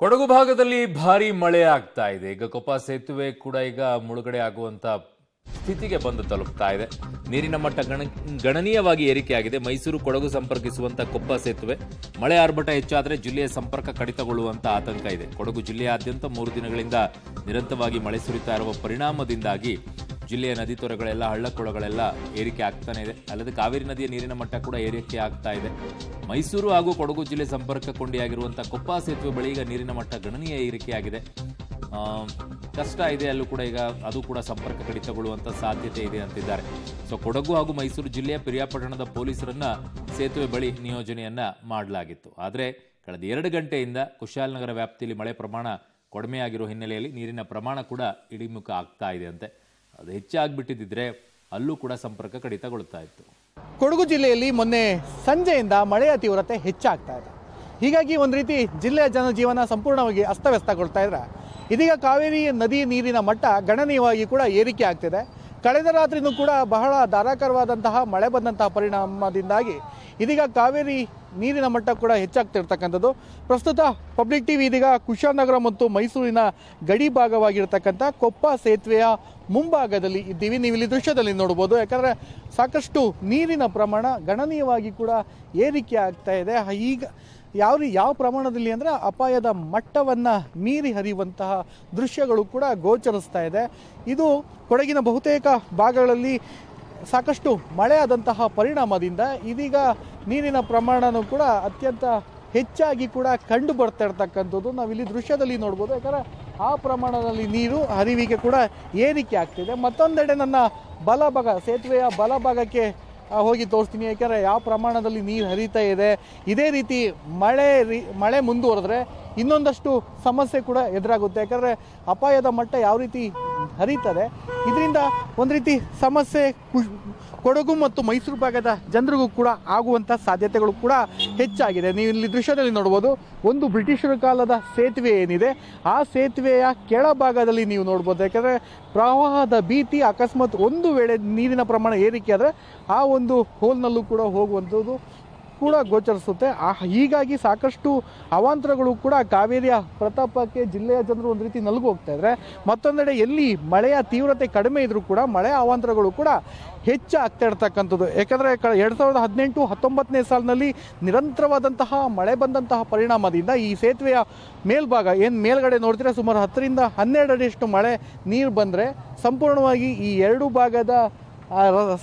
ಕೊಡಗು ಭಾಗದಲ್ಲಿ ಭಾರಿ ಮಳೆ ಆಗ್ತಾ ಇದೆ ಈಗ ಕೊಪ್ಪ ಸೇತುವೆ ಕೂಡ ಈಗ ಮುಳುಗಡೆ ಆಗುವಂತ ಸ್ಥಿತಿಗೆ ಬಂದು ತಲುಪ್ತಾ ಇದೆ ನೀರಿನ ಮಟ್ಟ ಗಣ ಗಣನೀಯವಾಗಿ ಏರಿಕೆಯಾಗಿದೆ ಮೈಸೂರು ಕೊಡಗು ಸಂಪರ್ಕಿಸುವಂತ ಕೊಪ್ಪ ಸೇತುವೆ ಮಳೆ ಆರ್ಭಟ ಹೆಚ್ಚಾದರೆ ಜಿಲ್ಲೆಯ ಸಂಪರ್ಕ ಕಡಿತಗೊಳ್ಳುವಂಥ ಆತಂಕ ಇದೆ ಕೊಡಗು ಜಿಲ್ಲೆಯಾದ್ಯಂತ ಮೂರು ದಿನಗಳಿಂದ ನಿರಂತರವಾಗಿ ಮಳೆ ಸುರಿತಾ ಇರುವ ಪರಿಣಾಮದಿಂದಾಗಿ ಜಿಲ್ಲೆಯ ನದಿ ತೊರೆಗಳೆಲ್ಲ ಹಳ್ಳಕೊಳಗಳೆಲ್ಲ ಏರಿಕೆ ಆಗ್ತಾನೆ ಇದೆ ಅಲ್ಲದೆ ಕಾವೇರಿ ನದಿಯ ನೀರಿನ ಮಟ್ಟ ಕೂಡ ಏರಿಕೆ ಆಗ್ತಾ ಇದೆ ಮೈಸೂರು ಹಾಗೂ ಕೊಡಗು ಜಿಲ್ಲೆ ಸಂಪರ್ಕ ಕೊಂಡಿಯಾಗಿರುವಂತಹ ಕೊಪ್ಪ ಸೇತುವೆ ಬಳಿ ಈಗ ನೀರಿನ ಮಟ್ಟ ಗಣನೀಯ ಏರಿಕೆಯಾಗಿದೆ ಕಷ್ಟ ಇದೆ ಅಲ್ಲೂ ಕೂಡ ಈಗ ಅದು ಕೂಡ ಸಂಪರ್ಕ ಕಡಿತಗೊಳ್ಳುವಂಥ ಸಾಧ್ಯತೆ ಇದೆ ಅಂತಿದ್ದಾರೆ ಸೊ ಕೊಡಗು ಹಾಗೂ ಮೈಸೂರು ಜಿಲ್ಲೆಯ ಪಿರಿಯಾಪಟ್ಟಣದ ಪೊಲೀಸರನ್ನ ಸೇತುವೆ ಬಳಿ ನಿಯೋಜನೆಯನ್ನ ಮಾಡಲಾಗಿತ್ತು ಆದರೆ ಕಳೆದ ಎರಡು ಗಂಟೆಯಿಂದ ಕುಶಾಲನಗರ ವ್ಯಾಪ್ತಿಯಲ್ಲಿ ಮಳೆ ಪ್ರಮಾಣ ಕಡಿಮೆಯಾಗಿರೋ ಹಿನ್ನೆಲೆಯಲ್ಲಿ ನೀರಿನ ಪ್ರಮಾಣ ಕೂಡ ಇಳಿಮುಖ ಆಗ್ತಾ ಅಂತೆ ಅದು ಹೆಚ್ಚಾಗ್ಬಿಟ್ಟಿದ್ದರೆ ಅಲ್ಲೂ ಕೂಡ ಸಂಪರ್ಕ ಕಡಿತಗೊಳ್ತಾ ಇತ್ತು ಕೊಡಗು ಜಿಲ್ಲೆಯಲ್ಲಿ ಮೊನ್ನೆ ಸಂಜೆಯಿಂದ ಮಳೆಯ ತೀವ್ರತೆ ಹೆಚ್ಚಾಗ್ತಾ ಇದೆ ಹೀಗಾಗಿ ಒಂದು ರೀತಿ ಜಿಲ್ಲೆಯ ಜನಜೀವನ ಸಂಪೂರ್ಣವಾಗಿ ಅಸ್ತವ್ಯಸ್ತಗೊಳ್ತಾ ಇದ್ರೆ ಇದೀಗ ಕಾವೇರಿ ನದಿ ನೀರಿನ ಮಟ್ಟ ಗಣನೀಯವಾಗಿ ಕೂಡ ಏರಿಕೆ ಆಗ್ತಿದೆ ಕಳೆದ ರಾತ್ರಿನೂ ಕೂಡ ಬಹಳ ಧಾರಾಕಾರವಾದಂತಹ ಮಳೆ ಬಂದಂತಹ ಪರಿಣಾಮದಿಂದಾಗಿ ಇದೀಗ ಕಾವೇರಿ ನೀರಿನ ಮಟ್ಟ ಕೂಡ ಹೆಚ್ಚಾಗ್ತಿರ್ತಕ್ಕಂಥದ್ದು ಪ್ರಸ್ತುತ ಪಬ್ಲಿಕ್ ಟಿವಿ ಇದೀಗ ಕುಶಾಲನಗರ ಮತ್ತು ಮೈಸೂರಿನ ಗಡಿ ಭಾಗವಾಗಿರ್ತಕ್ಕಂಥ ಕೊಪ್ಪ ಸೇತುವೆಯ ಮುಂಭಾಗದಲ್ಲಿ ಇದ್ದೀವಿ ನೀವು ಇಲ್ಲಿ ದೃಶ್ಯದಲ್ಲಿ ನೋಡ್ಬೋದು ಯಾಕಂದರೆ ಸಾಕಷ್ಟು ನೀರಿನ ಪ್ರಮಾಣ ಗಣನೀಯವಾಗಿ ಕೂಡ ಏರಿಕೆ ಆಗ್ತಾ ಇದೆ ಈಗ ಯಾವ ರೀ ಯಾವ ಪ್ರಮಾಣದಲ್ಲಿ ಅಂದರೆ ಅಪಾಯದ ಮಟ್ಟವನ್ನು ಮೀರಿ ಹರಿಯುವಂತಹ ದೃಶ್ಯಗಳು ಕೂಡ ಗೋಚರಿಸ್ತಾ ಇದೆ ಇದು ಕೊಡಗಿನ ಬಹುತೇಕ ಭಾಗಗಳಲ್ಲಿ ಸಾಕಷ್ಟು ಮಳೆಯಾದಂತಹ ಪರಿಣಾಮದಿಂದ ಇದೀಗ ನೀರಿನ ಪ್ರಮಾಣನೂ ಕೂಡ ಅತ್ಯಂತ ಹೆಚ್ಚಾಗಿ ಕೂಡ ಕಂಡು ಬರ್ತಾ ಇರ್ತಕ್ಕಂಥದ್ದು ನಾವಿಲ್ಲಿ ದೃಶ್ಯದಲ್ಲಿ ನೋಡ್ಬೋದು ಯಾಕಂದರೆ ಆ ಪ್ರಮಾಣದಲ್ಲಿ ನೀರು ಹರಿವಿಗೆ ಕೂಡ ಏರಿಕೆ ಆಗ್ತಿದೆ ಮತ್ತೊಂದೆಡೆ ನನ್ನ ಬಲಭಾಗ ಸೇತುವೆಯ ಬಲಭಾಗಕ್ಕೆ ಹೋಗಿ ತೋರಿಸ್ತೀನಿ ಯಾಕೆಂದರೆ ಯಾವ ಪ್ರಮಾಣದಲ್ಲಿ ನೀರು ಹರಿತಾ ಇದೆ ಇದೇ ರೀತಿ ಮಳೆ ಮಳೆ ಮುಂದುವರೆದ್ರೆ ಇನ್ನೊಂದಷ್ಟು ಸಮಸ್ಯೆ ಕೂಡ ಎದುರಾಗುತ್ತೆ ಯಾಕಂದರೆ ಅಪಾಯದ ಮಟ್ಟ ಯಾವ ರೀತಿ ಹರಿತದೆ ಇದರಿಂದ ಒಂದು ರೀತಿ ಸಮಸ್ಯೆ ಕೊಡಗು ಮತ್ತು ಮೈಸೂರು ಭಾಗದ ಜನರಿಗೂ ಕೂಡ ಆಗುವಂತಹ ಸಾಧ್ಯತೆಗಳು ಕೂಡ ಹೆಚ್ಚಾಗಿದೆ ನೀವು ಇಲ್ಲಿ ದೃಶ್ಯದಲ್ಲಿ ನೋಡಬಹುದು ಒಂದು ಬ್ರಿಟಿಷರ ಕಾಲದ ಸೇತುವೆ ಏನಿದೆ ಆ ಸೇತುವೆಯ ಕೆಳಭಾಗದಲ್ಲಿ ನೀವು ನೋಡಬಹುದು ಯಾಕಂದ್ರೆ ಪ್ರವಾಹದ ಭೀತಿ ಅಕಸ್ಮಾತ್ ಒಂದು ವೇಳೆ ನೀರಿನ ಪ್ರಮಾಣ ಏರಿಕೆ ಆದರೆ ಆ ಒಂದು ಹೋಲ್ನಲ್ಲೂ ಕೂಡ ಹೋಗುವಂಥದ್ದು ಕೂಡ ಗೋಚರಿಸುತ್ತೆ ಹೀಗಾಗಿ ಸಾಕಷ್ಟು ಅವಾಂತರಗಳು ಕೂಡ ಕಾವೇರಿಯ ಪ್ರತಾಪಕ್ಕೆ ಜಿಲ್ಲೆಯ ಜನರು ಒಂದು ರೀತಿ ನಲುಗು ಹೋಗ್ತಾ ಇದ್ರೆ ಮತ್ತೊಂದೆಡೆ ಎಲ್ಲಿ ಮಳೆಯ ತೀವ್ರತೆ ಕಡಿಮೆ ಇದ್ರೂ ಕೂಡ ಮಳೆ ಅವಾಂತರಗಳು ಕೂಡ ಆಗ್ತಾ ಇರ್ತಕ್ಕಂಥದ್ದು ಯಾಕಂದರೆ ಕ ಎರಡು ಸಾವಿರದ ಹದಿನೆಂಟು ಹತ್ತೊಂಬತ್ತನೇ ಸಾಲಿನಲ್ಲಿ ನಿರಂತರವಾದಂತಹ ಮಳೆ ಬಂದಂತಹ ಪರಿಣಾಮದಿಂದ ಈ ಸೇತುವೆಯ ಮೇಲ್ಭಾಗ ಏನು ಮೇಲ್ಗಡೆ ನೋಡ್ತೀರಾ ಸುಮಾರು ಹತ್ತರಿಂದ ಹನ್ನೆರಡು ಮಳೆ ನೀರು ಬಂದರೆ ಸಂಪೂರ್ಣವಾಗಿ ಈ ಎರಡು ಭಾಗದ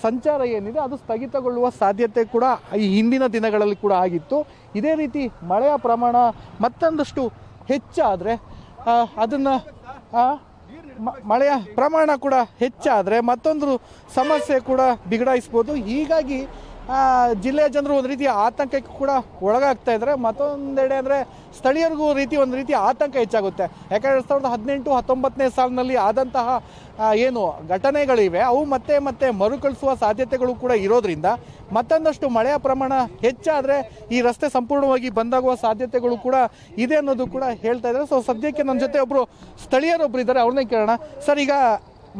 ಸಂಚಾರ ಏನಿದೆ ಅದು ಸ್ಥಗಿತಗೊಳ್ಳುವ ಸಾಧ್ಯತೆ ಕೂಡ ಈ ಹಿಂದಿನ ದಿನಗಳಲ್ಲಿ ಕೂಡ ಆಗಿತ್ತು ಇದೇ ರೀತಿ ಮಳೆಯ ಪ್ರಮಾಣ ಮತ್ತೊಂದಷ್ಟು ಹೆಚ್ಚಾದರೆ ಅದನ್ನು ಮಳೆಯ ಪ್ರಮಾಣ ಕೂಡ ಹೆಚ್ಚಾದರೆ ಮತ್ತೊಂದು ಸಮಸ್ಯೆ ಕೂಡ ಬಿಗಡಾಯಿಸ್ಬೋದು ಹೀಗಾಗಿ ಜಿಲ್ಲೆಯ ಜನರು ಒಂದು ರೀತಿಯ ಆತಂಕಕ್ಕೆ ಕೂಡ ಒಳಗಾಗ್ತಾ ಇದ್ದಾರೆ ಮತ್ತೊಂದೆಡೆ ಅಂದರೆ ಸ್ಥಳೀಯರಿಗೂ ರೀತಿ ಒಂದು ರೀತಿಯ ಆತಂಕ ಹೆಚ್ಚಾಗುತ್ತೆ ಯಾಕಂದರೆ ಎರಡು ಸಾವಿರದ ಹದಿನೆಂಟು ಹತ್ತೊಂಬತ್ತನೇ ಸಾಲಿನಲ್ಲಿ ಆದಂತಹ ಏನು ಘಟನೆಗಳಿವೆ ಅವು ಮತ್ತೆ ಮತ್ತೆ ಮರುಕಳಿಸುವ ಸಾಧ್ಯತೆಗಳು ಕೂಡ ಇರೋದ್ರಿಂದ ಮತ್ತೊಂದಷ್ಟು ಮಳೆಯ ಪ್ರಮಾಣ ಹೆಚ್ಚಾದರೆ ಈ ರಸ್ತೆ ಸಂಪೂರ್ಣವಾಗಿ ಬಂದಾಗುವ ಸಾಧ್ಯತೆಗಳು ಕೂಡ ಇದೆ ಅನ್ನೋದು ಕೂಡ ಹೇಳ್ತಾ ಇದ್ದಾರೆ ಸೊ ಸದ್ಯಕ್ಕೆ ನನ್ನ ಜೊತೆ ಒಬ್ಬರು ಸ್ಥಳೀಯರೊಬ್ಬರು ಇದ್ದಾರೆ ಅವ್ರನ್ನೇ ಕೇಳೋಣ ಸರ್ ಈಗ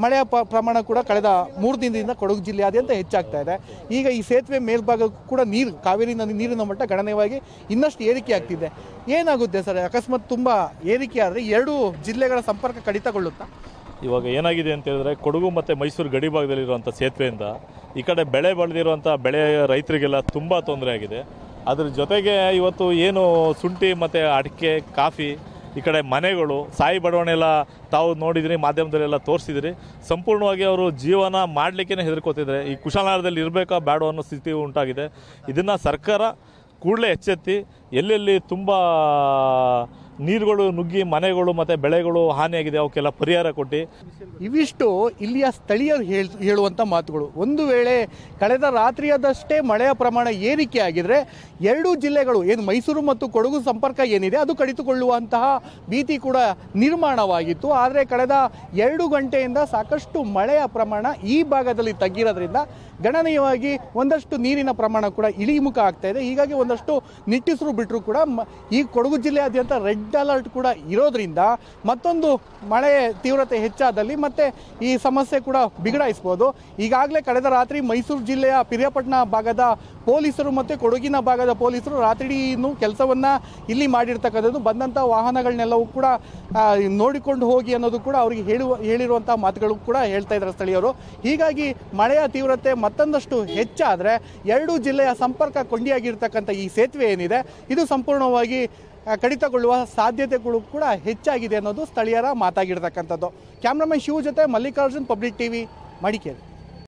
ಮಳೆಯ ಪ್ರಮಾಣ ಕೂಡ ಕಳೆದ ಮೂರು ದಿನದಿಂದ ಕೊಡಗು ಜಿಲ್ಲೆಯಾದ್ಯಂತ ಹೆಚ್ಚಾಗ್ತಾ ಇದೆ ಈಗ ಈ ಸೇತುವೆ ಮೇಲ್ಭಾಗಕ್ಕೂ ಕೂಡ ನೀರು ಕಾವೇರಿ ನದಿ ನೀರಿನ ಮಟ್ಟ ಗಣನೀಯವಾಗಿ ಇನ್ನಷ್ಟು ಏರಿಕೆ ಆಗ್ತಿದೆ ಏನಾಗುತ್ತೆ ಸರ್ ಅಕಸ್ಮಾತ್ ತುಂಬ ಏರಿಕೆ ಆದರೆ ಜಿಲ್ಲೆಗಳ ಸಂಪರ್ಕ ಕಡಿತಗೊಳ್ಳುತ್ತಾ ಇವಾಗ ಏನಾಗಿದೆ ಅಂತ ಹೇಳಿದ್ರೆ ಕೊಡಗು ಮತ್ತು ಮೈಸೂರು ಗಡಿ ಭಾಗದಲ್ಲಿರುವಂಥ ಸೇತುವೆಯಿಂದ ಈ ಕಡೆ ಬೆಳೆ ಬೆಳೆದಿರುವಂಥ ಬೆಳೆ ರೈತರಿಗೆಲ್ಲ ತುಂಬ ತೊಂದರೆ ಆಗಿದೆ ಅದ್ರ ಜೊತೆಗೆ ಇವತ್ತು ಏನು ಶುಂಠಿ ಮತ್ತು ಅಡಿಕೆ ಕಾಫಿ ಈ ಕಡೆ ಮನೆಗಳು ಸಾಯಿ ಬಡವಣೆಲ್ಲ ತಾವು ನೋಡಿದ್ರಿ ಮಾಧ್ಯಮದಲ್ಲೆಲ್ಲ ತೋರಿಸಿದ್ರಿ ಸಂಪೂರ್ಣವಾಗಿ ಅವರು ಜೀವನ ಮಾಡಲಿಕ್ಕೇ ಹೆದರ್ಕೋತಿದ್ದಾರೆ ಈ ಕುಶಾಲನಗರದಲ್ಲಿ ಇರಬೇಕಾ ಬೇಡ ಅನ್ನೋ ಸ್ಥಿತಿ ಉಂಟಾಗಿದೆ ಇದನ್ನು ಸರ್ಕಾರ ಕೂಡಲೇ ಎಚ್ಚೆತ್ತಿ ಎಲ್ಲೆಲ್ಲಿ ತುಂಬ ನೀರುಗಳು ನುಗ್ಗಿ ಮನೆಗಳು ಮತ್ತೆ ಬೆಳೆಗಳು ಹಾನಿಯಾಗಿದೆ ಅವಕ್ಕೆಲ್ಲ ಪರಿಹಾರ ಕೊಟ್ಟು ಇವಿಷ್ಟು ಇಲ್ಲಿಯ ಸ್ಥಳೀಯರು ಹೇಳುವಂಥ ಮಾತುಗಳು ಒಂದು ವೇಳೆ ಕಳೆದ ರಾತ್ರಿಯದಷ್ಟೇ ಮಳೆಯ ಪ್ರಮಾಣ ಏರಿಕೆ ಆಗಿದ್ರೆ ಎರಡೂ ಜಿಲ್ಲೆಗಳು ಏನು ಮೈಸೂರು ಮತ್ತು ಕೊಡಗು ಸಂಪರ್ಕ ಏನಿದೆ ಅದು ಕಡಿತುಕೊಳ್ಳುವಂತಹ ಭೀತಿ ಕೂಡ ನಿರ್ಮಾಣವಾಗಿತ್ತು ಆದರೆ ಕಳೆದ ಎರಡು ಗಂಟೆಯಿಂದ ಸಾಕಷ್ಟು ಮಳೆಯ ಪ್ರಮಾಣ ಈ ಭಾಗದಲ್ಲಿ ತಗ್ಗಿರೋದ್ರಿಂದ ಗಣನೀಯವಾಗಿ ಒಂದಷ್ಟು ನೀರಿನ ಪ್ರಮಾಣ ಕೂಡ ಇಳಿಮುಖ ಆಗ್ತಾ ಇದೆ ಹೀಗಾಗಿ ಒಂದಷ್ಟು ನಿಟ್ಟಿಸರು ಬಿಟ್ಟರು ಕೂಡ ಈ ಕೊಡಗು ಜಿಲ್ಲೆಯಾದ್ಯಂತ ರೆಡ್ ಅಲರ್ಟ್ ಕೂಡ ಇರೋದ್ರಿಂದ ಮತ್ತೊಂದು ಮಳೆ ತೀವ್ರತೆ ಹೆಚ್ಚಾದಲ್ಲಿ ಮತ್ತೆ ಈ ಸಮಸ್ಯೆ ಕೂಡ ಬಿಗಡಾಯಿಸ್ಬೋದು ಈಗಾಗಲೇ ಕಳೆದ ರಾತ್ರಿ ಮೈಸೂರು ಜಿಲ್ಲೆಯ ಪಿರಿಯಾಪಟ್ಟಣ ಭಾಗದ ಪೊಲೀಸರು ಮತ್ತು ಕೊಡಗಿನ ಭಾಗದ ಪೊಲೀಸರು ರಾತ್ರಿ ಇನ್ನು ಕೆಲಸವನ್ನು ಇಲ್ಲಿ ಮಾಡಿರ್ತಕ್ಕಂಥದ್ದು ಬಂದಂಥ ವಾಹನಗಳನ್ನೆಲ್ಲವೂ ಕೂಡ ನೋಡಿಕೊಂಡು ಹೋಗಿ ಅನ್ನೋದು ಕೂಡ ಅವರಿಗೆ ಹೇಳುವ ಹೇಳಿರುವಂಥ ಮಾತುಗಳು ಕೂಡ ಹೇಳ್ತಾ ಇದ್ದಾರೆ ಸ್ಥಳೀಯರು ಹೀಗಾಗಿ ಮಳೆಯ ತೀವ್ರತೆ ಮತ್ತೊಂದಷ್ಟು ಹೆಚ್ಚಾದರೆ ಎರಡೂ ಜಿಲ್ಲೆಯ ಸಂಪರ್ಕ ಕೊಂಡಿಯಾಗಿರ್ತಕ್ಕಂಥ ಈ ಸೇತುವೆ ಏನಿದೆ ಇದು ಸಂಪೂರ್ಣವಾಗಿ ಕಡಿತಗೊಳ್ಳುವ ಸಾಧ್ಯತೆಗಳು ಕೂಡ ಹೆಚ್ಚಾಗಿದೆ ಅನ್ನೋದು ಸ್ಥಳೀಯರ ಮಾತಾಗಿರ್ತಕ್ಕಂಥದ್ದು ಕ್ಯಾಮ್ರಾಮನ್ ಶಿವ ಜೊತೆ ಮಲ್ಲಿಕಾರ್ಜುನ್ ಪಬ್ಲಿಕ್ ಟಿವಿ ಮಡಿಕೇರಿ